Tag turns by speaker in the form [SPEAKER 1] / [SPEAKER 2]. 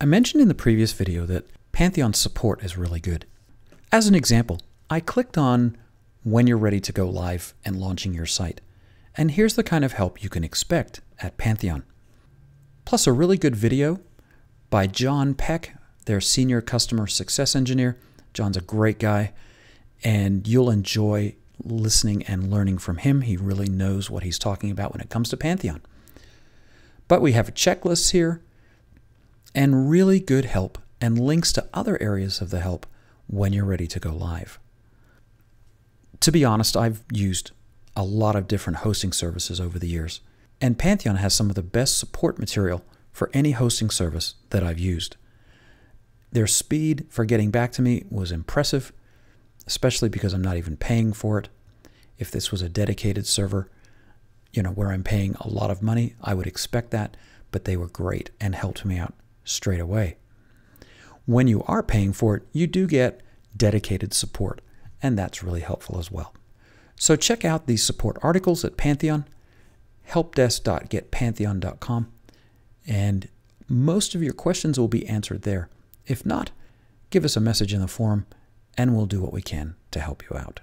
[SPEAKER 1] I mentioned in the previous video that Pantheon support is really good. As an example, I clicked on when you're ready to go live and launching your site. And here's the kind of help you can expect at Pantheon. Plus a really good video by John Peck, their senior customer success engineer. John's a great guy and you'll enjoy listening and learning from him. He really knows what he's talking about when it comes to Pantheon. But we have checklists here and really good help and links to other areas of the help when you're ready to go live. To be honest, I've used a lot of different hosting services over the years, and Pantheon has some of the best support material for any hosting service that I've used. Their speed for getting back to me was impressive, especially because I'm not even paying for it. If this was a dedicated server, you know, where I'm paying a lot of money, I would expect that, but they were great and helped me out straight away. When you are paying for it, you do get dedicated support, and that's really helpful as well. So check out these support articles at Pantheon, helpdesk.getpantheon.com, and most of your questions will be answered there. If not, give us a message in the forum, and we'll do what we can to help you out.